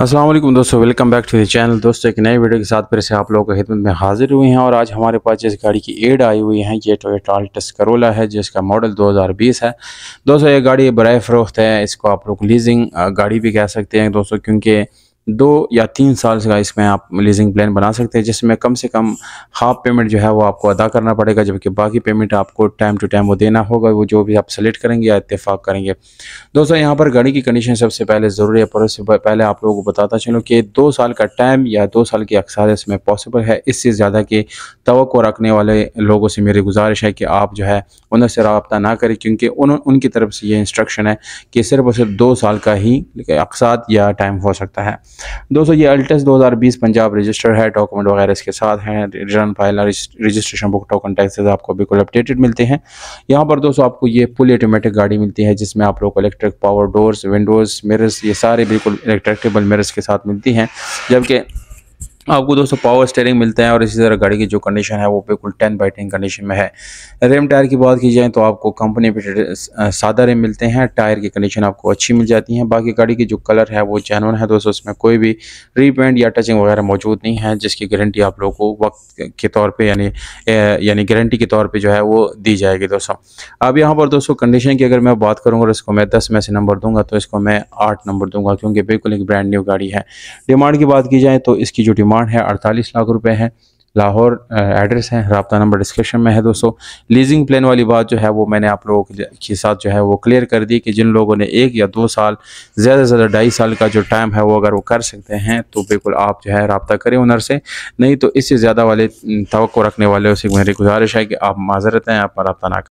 असलम दोस्तों welcome back to the channel दोस्तों एक नए वीडियो के साथ फिर से आप लोगों की खिदमत में हाजिर हुए हैं और आज हमारे पास जिस गाड़ी की एड आई हुई है ये टोयोटा अल्टस करोला है जिसका मॉडल 2020 है दोस्तों ये गाड़ी बर फरोख्त है इसको आप लोग लीजिंग गाड़ी भी कह सकते हैं दोस्तों क्योंकि दो या तीन साल का इसमें आप लीजिंग प्लान बना सकते हैं जिसमें कम से कम हाफ पेमेंट जो है वो आपको अदा करना पड़ेगा जबकि बाकी पेमेंट आपको टाइम टू टाइम वो देना होगा वो जो भी आप सेलेक्ट करेंगे या इतफाक़ करेंगे दोस्तों यहाँ पर गाड़ी की कंडीशन सबसे पहले ज़रूरी है पर उससे पहले आप लोगों को बताता चलूँ कि दो साल का टाइम या दो साल की अक्सर इसमें पॉसिबल है इससे ज़्यादा कि तो रखने वाले लोगों से मेरी गुजारिश है कि आप जो है उनसे रबता ना करें क्योंकि उनकी तरफ से ये इंस्ट्रक्शन है कि सिर्फ और सिर्फ दो साल का ही अकसात या टाइम हो सकता है दोस्तों ये अल्टस 2020 पंजाब रजिस्टर है डॉक्यूमेंट वगैरह इसके साथ हैं return file registration book token taxes आपको बिल्कुल अपडेटेड मिलते हैं यहाँ पर दोस्तों आपको ये फुल ऑटोमेटिक गाड़ी मिलती है जिसमें आप लोग electric power doors windows mirrors ये सारे बिल्कुल इलेक्ट्रिकेबल मिरर्स के साथ मिलती हैं जबकि आपको दोस्तों पावर स्टेयरिंग मिलते हैं और इसी तरह गाड़ी की जो कंडीशन है वो बिल्कुल टेन बाई टेन कंडीशन में है रेम टायर की बात की जाए तो आपको कंपनी पे सादा रेम मिलते हैं टायर की कंडीशन आपको अच्छी मिल जाती है बाकी गाड़ी की जो कलर है वो जैनवन है दोस्तों उसमें कोई भी रीपेंट या टचिंग वगैरह मौजूद नहीं है जिसकी गारंटी आप लोग को वक्त के तौर पर यानी यानी गारंटी के तौर पर जो है वो दी जाएगी दोस्तों अब यहाँ पर दोस्तों कंडीशन की अगर मैं बात करूँगा इसको मैं दस में से नंबर दूंगा तो इसको मैं आठ नंबर दूंगा क्योंकि बिल्कुल एक ब्रांड न्यू गाड़ी है डिमांड की बात की जाए तो इसकी जो डिमांड डिमांड है अड़तालीस लाख रुपए है लाहौर एड्रेस है रबता नंबर डिस्क्रिप्शन में है दोस्तों लीजिंग प्लान वाली बात जो है वो मैंने आप लोगों के साथ जो है वो क्लियर कर दी कि जिन लोगों ने एक या दो साल ज़्यादा से ज़्यादा ढाई साल का जो टाइम है वो अगर वो कर सकते हैं तो बिल्कुल आप जो है रबता करें उनर से नहीं तो इससे ज़्यादा वाले तो रखने वाले से मेरी गुजारिश है कि आप माजरत हैं आप रबता ना